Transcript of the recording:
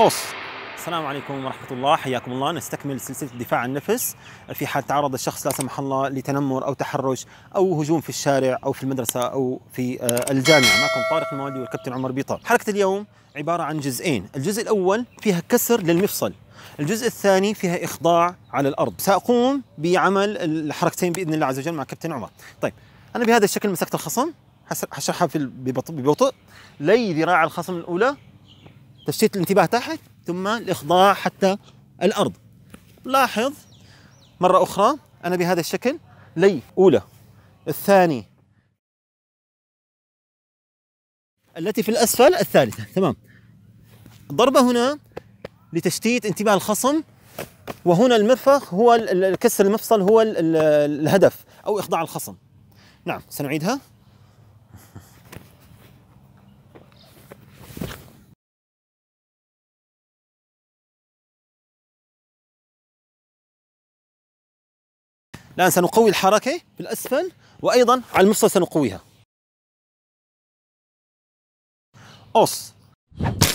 أوف السلام عليكم ورحمة الله حياكم الله نستكمل سلسلة الدفاع عن النفس في حال تعرض الشخص لا سمح الله لتنمر أو تحرش أو هجوم في الشارع أو في المدرسة أو في آه، الجامعة معكم طارق الموالي والكابتن عمر بيطر حركة اليوم عبارة عن جزئين الجزء الأول فيها كسر للمفصل الجزء الثاني فيها إخضاع على الأرض سأقوم بعمل الحركتين بإذن الله عز وجل مع كابتن عمر طيب أنا بهذا الشكل مسكت الخصم هشرحها ببطء لي ذراع الخصم الأولى تشتيت الانتباه تحت ثم الإخضاع حتى الأرض لاحظ مرة أخرى أنا بهذا الشكل لي أولى الثاني التي في الأسفل الثالثة تمام الضربة هنا لتشتيت انتباه الخصم وهنا المرفق هو كسر المفصل هو الهدف أو إخضاع الخصم نعم سنعيدها الآن سنقوي الحركة بالأسفل وأيضا على المفصل سنقويها أوس